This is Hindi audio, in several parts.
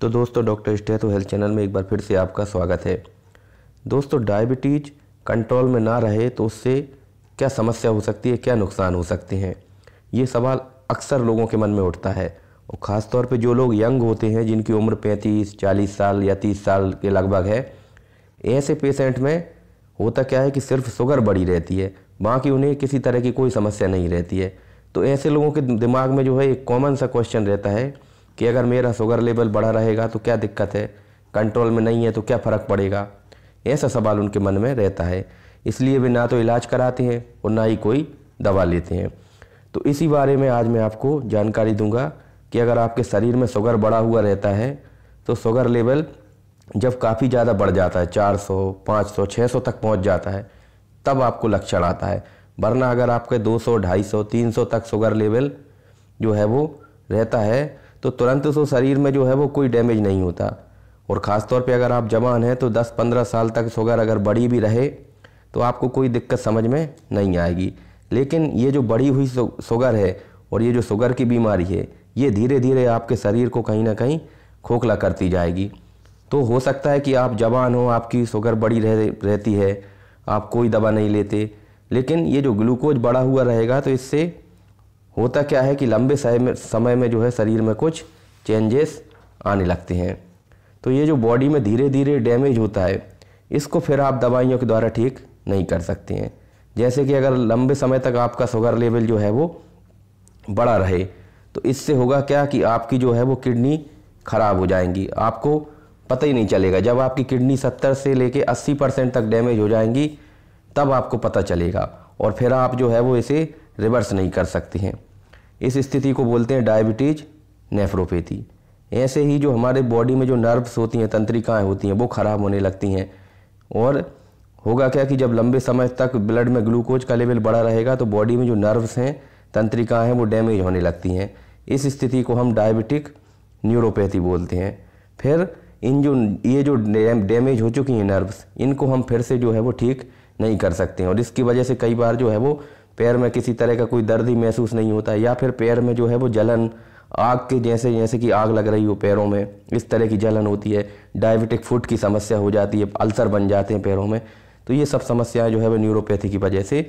तो दोस्तों डॉक्टर स्टेथो हेल्थ चैनल में एक बार फिर से आपका स्वागत है दोस्तों डायबिटीज कंट्रोल में ना रहे तो उससे क्या समस्या हो सकती है क्या नुकसान हो सकते हैं ये सवाल अक्सर लोगों के मन में उठता है और ख़ास तौर पर जो लोग यंग होते हैं जिनकी उम्र पैंतीस चालीस साल या तीस साल के लगभग है ऐसे पेशेंट में होता क्या है कि सिर्फ शुगर बढ़ी रहती है बाकी उन्हें किसी तरह की कोई समस्या नहीं रहती है तो ऐसे लोगों के दिमाग में जो है एक कॉमन सा क्वेश्चन रहता है कि अगर मेरा शुगर लेवल बढ़ा रहेगा तो क्या दिक्कत है कंट्रोल में नहीं है तो क्या फ़र्क पड़ेगा ऐसा सवाल उनके मन में रहता है इसलिए वे ना तो इलाज कराते हैं और ना ही कोई दवा लेते हैं तो इसी बारे में आज मैं आपको जानकारी दूंगा कि अगर आपके शरीर में शुगर बढ़ा हुआ रहता है तो शुगर लेवल जब काफ़ी ज़्यादा बढ़ जाता है 400, 500, 600 तक पहुंच जाता है तब आपको लक्षण आता है वरना अगर आपके 200, 250, 300 तक शुगर लेवल जो है वो रहता है तो तुरंत उस शरीर में जो है वो कोई डैमेज नहीं होता और ख़ास तौर अगर आप जवान हैं तो दस पंद्रह साल तक शुगर अगर बढ़ी भी रहे तो आपको कोई दिक्कत समझ में नहीं आएगी लेकिन ये जो बढ़ी हुई शुगर है और ये जो शुगर की बीमारी है ये धीरे धीरे आपके शरीर को कहीं ना कहीं खोखला करती जाएगी तो हो सकता है कि आप जवान हो आपकी शुगर बड़ी रह रहती है आप कोई दवा नहीं लेते लेकिन ये जो ग्लूकोज बढ़ा हुआ रहेगा तो इससे होता क्या है कि लंबे समय में जो है शरीर में कुछ चेंजेस आने लगते हैं तो ये जो बॉडी में धीरे धीरे डैमेज होता है इसको फिर आप दवाइयों के द्वारा ठीक नहीं कर सकते हैं जैसे कि अगर लंबे समय तक आपका शुगर लेवल जो है वो बड़ा रहे तो इससे होगा क्या कि आपकी जो है वो किडनी ख़राब हो जाएंगी आपको पता ही नहीं चलेगा जब आपकी किडनी 70 से लेके 80 परसेंट तक डैमेज हो जाएंगी तब आपको पता चलेगा और फिर आप जो है वो इसे रिवर्स नहीं कर सकते हैं इस स्थिति को बोलते हैं डायबिटीज नेफ्रोपैथी ऐसे ही जो हमारे बॉडी में जो नर्व्स होती हैं तंत्रिकाएँ होती हैं वो ख़राब होने लगती हैं और होगा क्या कि जब लंबे समय तक ब्लड में ग्लूकोज का लेवल बढ़ा रहेगा तो बॉडी में जो नर्व्स हैं तंत्रिकाएँ हैं वो डैमेज होने लगती हैं इस स्थिति को हम डायबिटिक न्यूरोपैथी बोलते हैं फिर इन जो ये जो डैमेज हो चुकी हैं नर्व्स इनको हम फिर से जो है वो ठीक नहीं कर सकते हैं और इसकी वजह से कई बार जो है वो पैर में किसी तरह का कोई दर्द ही महसूस नहीं होता या फिर पैर में जो है वो जलन आग के जैसे जैसे कि आग लग रही हो पैरों में इस तरह की जलन होती है डायबिटिक फुट की समस्या हो जाती है अल्सर बन जाते हैं पैरों में तो ये सब समस्याएं जो है वो न्यूरोपैथी की वजह से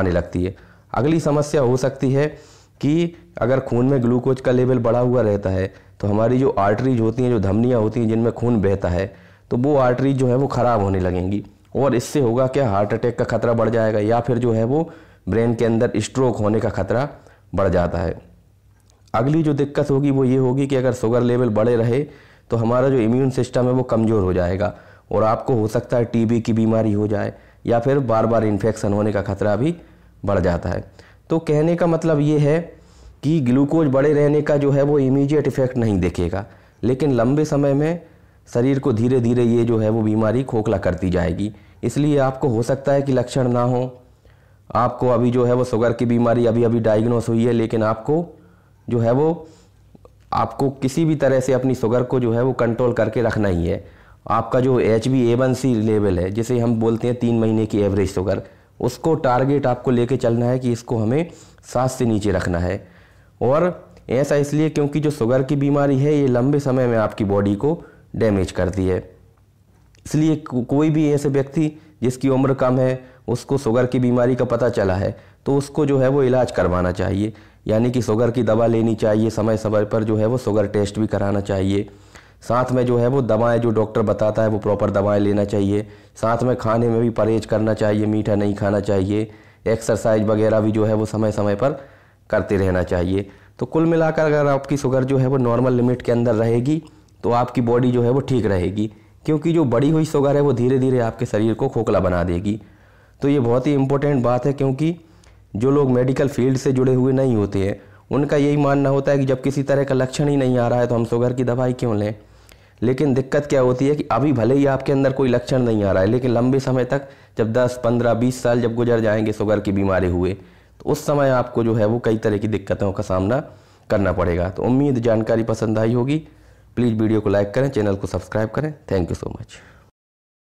आने लगती है अगली समस्या हो सकती है कि अगर खून में ग्लूकोज का लेवल बढ़ा हुआ रहता है तो हमारी जो आर्टरीज होती हैं जो धमनियाँ होती हैं जिनमें खून बहता है तो वो आर्टरीज जो है वो ख़राब होने लगेंगी और इससे होगा क्या हार्ट अटैक का खतरा बढ़ जाएगा या फिर जो है वो ब्रेन के अंदर स्ट्रोक होने का खतरा बढ़ जाता है अगली जो दिक्कत होगी वो ये होगी कि अगर शुगर लेवल बढ़े रहे तो हमारा जो इम्यून सिस्टम है वो कमज़ोर हो जाएगा और आपको हो सकता है टीबी की बीमारी हो जाए या फिर बार बार इन्फेक्शन होने का खतरा भी बढ़ जाता है तो कहने का मतलब ये है कि ग्लूकोज बढ़े रहने का जो है वो इमीडिएट इफ़ेक्ट नहीं देखेगा लेकिन लंबे समय में शरीर को धीरे धीरे ये जो है वो बीमारी खोखला करती जाएगी इसलिए आपको हो सकता है कि लक्षण ना हो आपको अभी जो है वो शुगर की बीमारी अभी अभी डायग्नोस हुई है लेकिन आपको जो है वो आपको किसी भी तरह से अपनी शुगर को जो है वो कंट्रोल करके रखना ही है आपका जो H B A one C level है जिसे हम बोलते हैं तीन महीने की एवरेज शुगर उसको टारगेट आपको लेके चलना है कि इसको हमें सात से नीचे रखना है और ऐसा इसलिए क्योंकि जो शुगर की बीमारी है ये लंबे समय में आपकी बॉडी को डैमेज करती है इसलिए कोई भी ऐसे व्यक्ति जिसकी उम्र कम है उसको शुगर की बीमारी का पता चला है तो उसको जो है वो इलाज करवाना चाहिए यानी कि शुगर की दवा लेनी चाहिए समय समय पर जो है वो शुगर टेस्ट भी कराना चाहिए साथ में जो है वो दवाएं जो डॉक्टर बताता है वो प्रॉपर दवाएं लेना चाहिए साथ में खाने में भी परहेज करना चाहिए मीठा नहीं खाना चाहिए एक्सरसाइज वगैरह भी जो है वो समय समय पर करते रहना चाहिए तो कुल मिलाकर अगर आपकी शुगर जो है वो नॉर्मल लिमिट के अंदर रहेगी तो आपकी बॉडी जो है वो ठीक रहेगी क्योंकि जो बड़ी हुई शुगर है वो धीरे धीरे आपके शरीर को खोखला बना देगी तो ये बहुत ही इम्पोर्टेंट बात है क्योंकि जो लोग मेडिकल फील्ड से जुड़े हुए नहीं होते हैं उनका यही मानना होता है कि जब किसी तरह का लक्षण ही नहीं आ रहा है तो हम शुगर की दवाई क्यों लें लेकिन दिक्कत क्या होती है कि अभी भले ही आपके अंदर कोई लक्षण नहीं आ रहा है लेकिन लंबे समय तक जब 10, 15, 20 साल जब गुजर जाएंगे शुगर की बीमारी हुए तो उस समय आपको जो है वो कई तरह की दिक्कतों का सामना करना पड़ेगा तो उम्मीद जानकारी पसंद आई होगी प्लीज़ वीडियो को लाइक करें चैनल को सब्सक्राइब करें थैंक यू सो मच